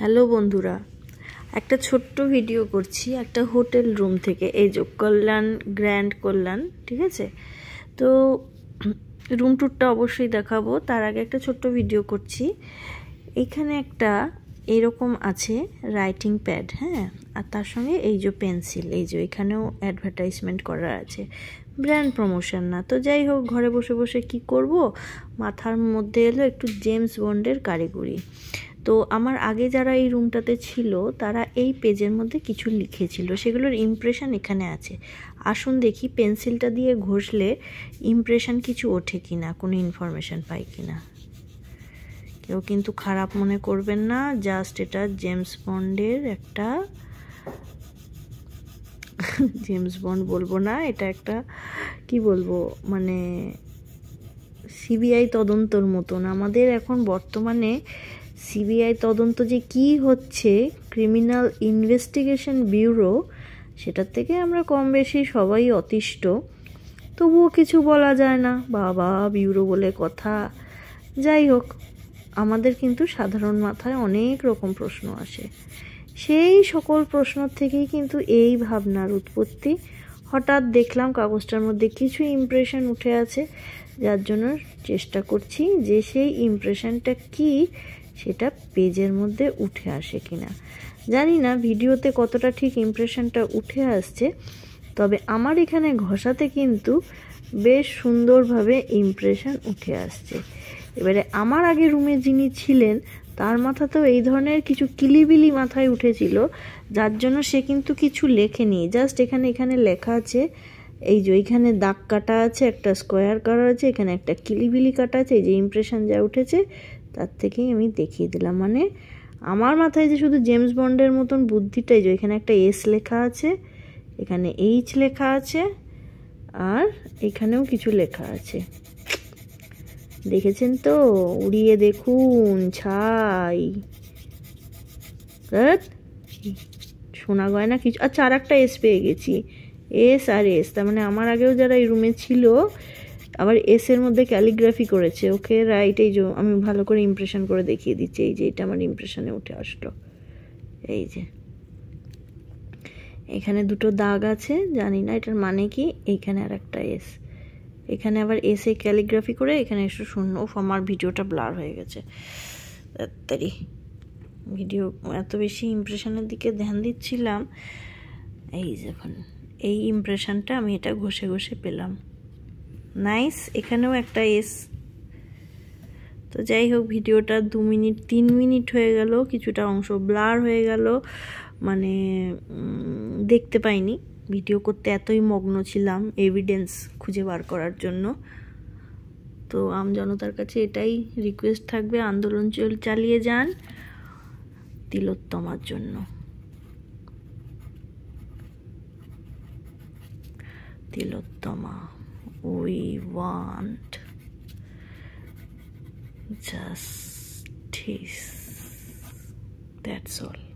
Hello বন্ধুরা একটা ছোট্ট ভিডিও করছি একটা হোটেল রুম থেকে এই যে কল্যাণ গ্র্যান্ড কল্যাণ ঠিক আছে তো রুম ট্যুরটা অবশ্যই দেখাবো তার আগে একটা ছোট্ট ভিডিও করছি এখানে একটা এরকম আছে রাইটিং প্যাড হ্যাঁ আর তার সঙ্গে এই যে পেন্সিল এই যে এখানেও অ্যাডভার্টাইজমেন্ট করা আছে ব্র্যান্ড প্রমোশন না তো যাই হোক ঘরে বসে বসে কি করব মাথার মধ্যে এলো একটু জেমস বন্ডের কারিগরি তো আমার আগে যারা এই রুমটাতে ছিল তারা এই পেজের মধ্যে কিছু লিখেছিল সেগুলোর ইমপ্রেশন এখানে আছে আসুন দেখি পেন্সিলটা দিয়ে ঘষলে ইমপ্রেশন কিছু ওঠে কি না কোনো ইনফরমেশান পাই কি না কেউ কিন্তু খারাপ মনে করবেন না জাস্ট এটা জেমস বন্ডের একটা জেমস বন্ড বলবো না এটা একটা কি বলবো মানে সিবিআই তদন্তর মতন আমাদের এখন বর্তমানে সিবিআই তদন্ত যে কি হচ্ছে ক্রিমিনাল ইনভেস্টিগেশন ব্যুরো সেটার থেকে আমরা কম বেশি সবাই অতিষ্ঠ তবুও কিছু বলা যায় না বাবা ব্যুরো বলে কথা যাই হোক আমাদের কিন্তু সাধারণ মাথায় অনেক রকম প্রশ্ন আসে সেই সকল প্রশ্ন থেকেই কিন্তু এই ভাবনার উৎপত্তি হঠাৎ দেখলাম কাগজটার মধ্যে কিছু ইমপ্রেশন উঠে আছে যার জন্য চেষ্টা করছি যে সেই ইমপ্রেশনটা কি সেটা পেজের মধ্যে উঠে আসে কিনা জানি না ভিডিওতে কতটা ঠিক ইমপ্রেশনটা উঠে আসছে তবে আমার এখানে ঘষাতে কিন্তু বেশ সুন্দরভাবে ইমপ্রেশন উঠে আসছে এবারে আমার আগে রুমে যিনি ছিলেন তার মাথা তো এই ধরনের কিছু কিলিবিলি মাথায় উঠেছিল যার জন্য সে কিন্তু কিছু লেখেনি জাস্ট এখানে এখানে লেখা আছে এই যে এইখানে দাগ কাটা আছে একটা স্কোয়ার কাটা আছে এখানে একটা কিলিবিলি কাটা আছে এই যে ইমপ্রেশন যা উঠেছে তার থেকেই আমি দেখিয়ে দিলাম মানে আমার মাথায় যে শুধু জেমস বন্ডের মতন বুদ্ধিটাই যে এখানে একটা এস লেখা আছে এখানে এইচ লেখা আছে আর এখানেও কিছু লেখা আছে দেখেছেন তো উড়িয়ে দেখুন ছাই সোনা গয়না কিছু আচ্ছা আর একটা এস পেয়ে গেছি এস আর এস তার মানে আমার আগেও যারা এই রুমে ছিল আবার এস এর মধ্যে ক্যালিগ্রাফি করেছে ওকে রাইট এই যে আমি ভালো করে ইমপ্রেশন করে দেখিয়ে দিচ্ছি এই যে এটা আমার ইমপ্রেশনে উঠে আসলো এই যে এখানে দুটো দাগ আছে জানি না এটার মানে কি এইখানে আর একটা এস এখানে আবার এস এ ক্যালিগ্রাফি করে এখানে এসে শূন্য ও আমার ভিডিওটা ব্লার হয়ে গেছে তাড়াতাড়ি ভিডিও এত বেশি ইমপ্রেশনের দিকে ধ্যান দিচ্ছিলাম এই যখন এই ইমপ্রেশনটা আমি এটা ঘষে ঘষে পেলাম নাইস এখানেও একটা এস তো যাই হোক ভিডিওটা দু মিনিট তিন মিনিট হয়ে গেল কিছুটা অংশ ব্লার হয়ে গেল মানে দেখতে পাইনি ভিডিও করতে এতই মগ্ন ছিলাম এভিডেন্স খুঁজে বার করার জন্য তো আমজনতার কাছে এটাই রিকোয়েস্ট থাকবে আন্দোলন চল চালিয়ে যান তিলোত্তমার জন্য তিলোত্তমা we want justice. That's all.